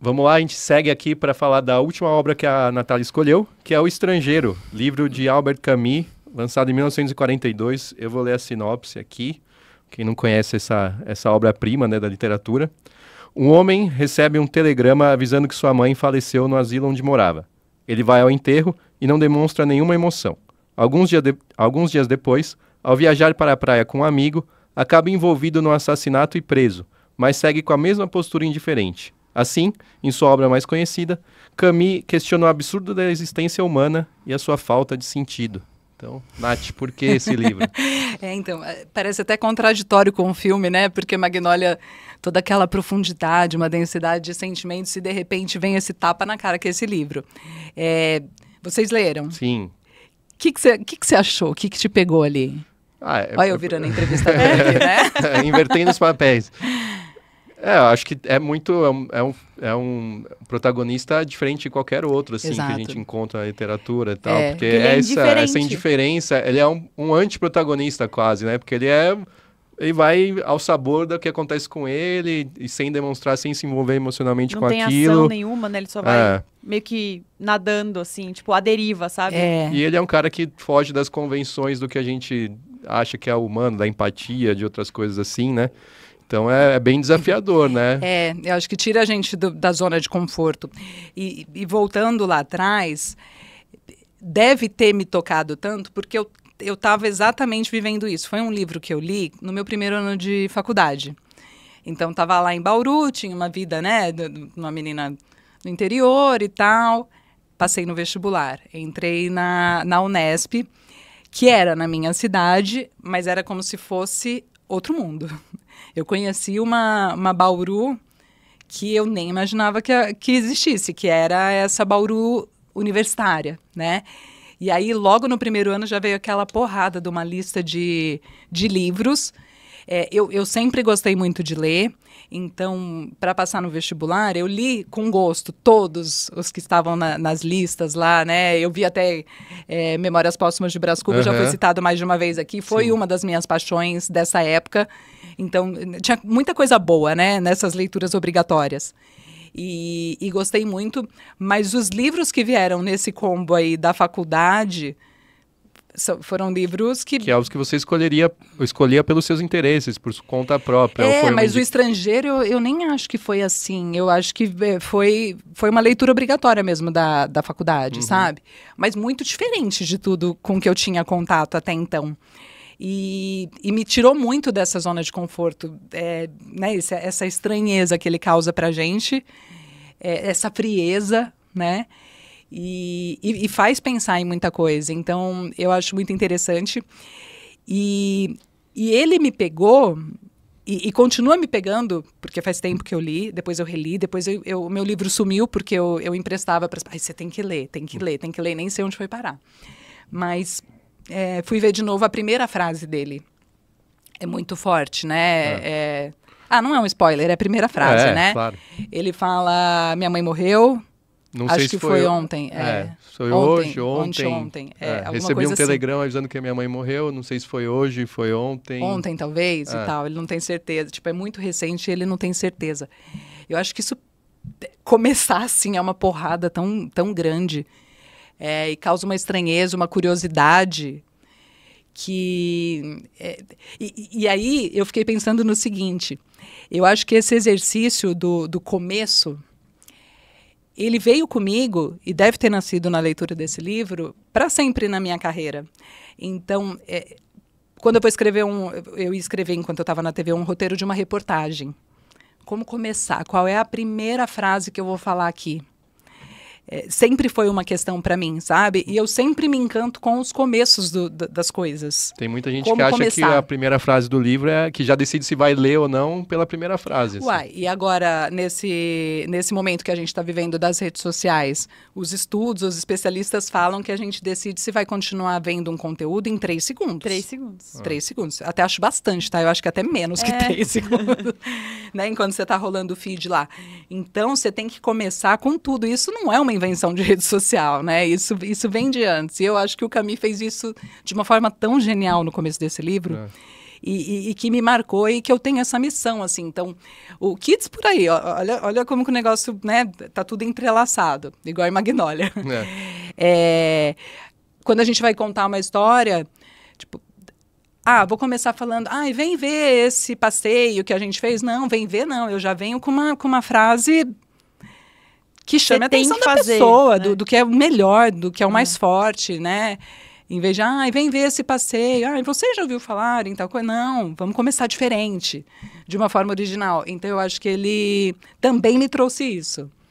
Vamos lá, a gente segue aqui para falar da última obra que a Natália escolheu, que é O Estrangeiro, livro de Albert Camus, lançado em 1942. Eu vou ler a sinopse aqui, quem não conhece essa, essa obra-prima né, da literatura. Um homem recebe um telegrama avisando que sua mãe faleceu no asilo onde morava. Ele vai ao enterro e não demonstra nenhuma emoção. Alguns, dia de... alguns dias depois, ao viajar para a praia com um amigo, acaba envolvido no assassinato e preso, mas segue com a mesma postura indiferente Assim, em sua obra mais conhecida, Camus questiona o absurdo da existência humana e a sua falta de sentido. Então, Nath, por que esse livro? é, então, é, parece até contraditório com o filme, né? Porque Magnólia, toda aquela profundidade, uma densidade de sentimentos, e de repente vem esse tapa na cara que é esse livro. É, vocês leram? Sim. O que você que que que, achou? O que, que te pegou ali? Ah, é, Olha, eu é, virando a entrevista dele, né? É, invertendo os papéis. É, eu acho que é muito. É um, é um, é protagonista diferente de qualquer outro, assim, Exato. que a gente encontra na literatura e tal. É, porque essa, é essa indiferença, ele é um, um antiprotagonista quase, né? Porque ele é. Ele vai ao sabor do que acontece com ele, e sem demonstrar, sem se envolver emocionalmente Não com aquilo. Não tem ação nenhuma, né? Ele só vai é. meio que nadando, assim, tipo, a deriva, sabe? É. E ele é um cara que foge das convenções do que a gente acha que é humano, da empatia, de outras coisas assim, né? Então é, é, bem desafiador, né? É, eu acho que tira a gente do, da zona de conforto. E, e, voltando lá atrás, deve ter me tocado tanto, porque eu eu estava exatamente vivendo isso. Foi um livro que eu li no meu primeiro ano de faculdade. Então estava lá em Bauru, tinha uma vida, né, de uma menina no interior e tal. Passei no vestibular, entrei na, na Unesp, que era na minha cidade, mas era como se fosse outro mundo. Eu conheci uma, uma Bauru que eu nem imaginava que, que existisse, que era essa Bauru universitária, né? E aí, logo no primeiro ano, já veio aquela porrada de uma lista de, de livros é, eu, eu sempre gostei muito de ler, então, para passar no vestibular, eu li com gosto todos os que estavam na, nas listas lá, né? Eu vi até é, Memórias Póstumas de Brás Cubas, uhum. já foi citado mais de uma vez aqui. Foi Sim. uma das minhas paixões dessa época. Então, tinha muita coisa boa, né? Nessas leituras obrigatórias. E, e gostei muito, mas os livros que vieram nesse combo aí da faculdade foram livros que... Que é os que você escolheria, escolhia pelos seus interesses, por conta própria. É, mas o estrangeiro eu, eu nem acho que foi assim. Eu acho que é, foi, foi uma leitura obrigatória mesmo da, da faculdade, uhum. sabe? Mas muito diferente de tudo com que eu tinha contato até então. E, e, me tirou muito dessa zona de conforto, é, né, essa, essa estranheza que ele causa para gente, é, essa frieza, né? E, e, e faz pensar em muita coisa. Então, eu acho muito interessante. E, e ele me pegou e, e, continua me pegando, porque faz tempo que eu li, depois eu reli, depois o meu livro sumiu porque eu, eu emprestava para as você tem que ler, tem que ler, tem que ler, nem sei onde foi parar. Mas é, fui ver de novo a primeira frase dele. É muito forte, né? É. É... Ah, não é um spoiler, é a primeira frase, é, né? Claro. Ele fala: Minha mãe morreu, não Acho sei que se foi, foi ontem. É, é. foi ontem, hoje, ontem. ontem é, é, recebi um assim. telegrama assim. avisando que a minha mãe morreu. Não sei se foi hoje, foi ontem. Ontem, talvez, e é. tal. Ele não tem certeza. Tipo, é muito recente e ele não tem certeza. Eu acho que isso eh, começar assim é uma porrada tão, tão grande. É, e causa uma estranheza, uma curiosidade que. Eh, e, e, aí eu fiquei pensando no seguinte: eu acho que esse exercício do, do começo ele veio comigo, e deve ter nascido na leitura desse livro, para sempre na minha carreira. Então, é, quando eu vou escrever um. Eu ia escrever, enquanto eu estava na TV, um roteiro de uma reportagem. Como começar? Qual é a primeira frase que eu vou falar aqui? é, sempre foi uma questão para mim, sabe? E eu sempre me encanto com os começos do, do, das coisas. Tem muita gente Como que acha começar. que a primeira frase do livro é que já decide se vai ler ou não pela primeira frase. Assim. Uai, e agora, nesse, nesse momento que a gente está vivendo das redes sociais, os estudos, os especialistas falam que a gente decide se vai continuar vendo um conteúdo em três segundos. Três segundos. Ah. Três segundos. Até acho bastante, tá? Eu acho que até menos é. que três segundos. né? Enquanto você está rolando o feed lá. Então, você tem que começar com tudo. Isso não é uma invenção de rede social, né? Isso, isso vem de antes. E eu acho que o Camille fez isso de uma forma tão genial no começo desse livro. É. E, e, e, que me marcou e que eu tenho essa missão, assim. Então, o Kids por aí, olha, olha como que o negócio, né, tá tudo entrelaçado, igual a Magnólia. É. É, quando a gente vai contar uma história, tipo, ah, vou começar falando, ai, vem ver esse passeio que a gente fez. Não, vem ver, não. Eu já venho com uma, com uma frase que chame a atenção da pessoa, né? do, do, que é o melhor, do que é o mais é. forte, né? Em vez de, ai, ah, vem ver esse passeio, ai, ah, você já ouviu falar em tal coisa? Não, vamos começar diferente, de uma forma original. Então, eu acho que ele também me trouxe isso.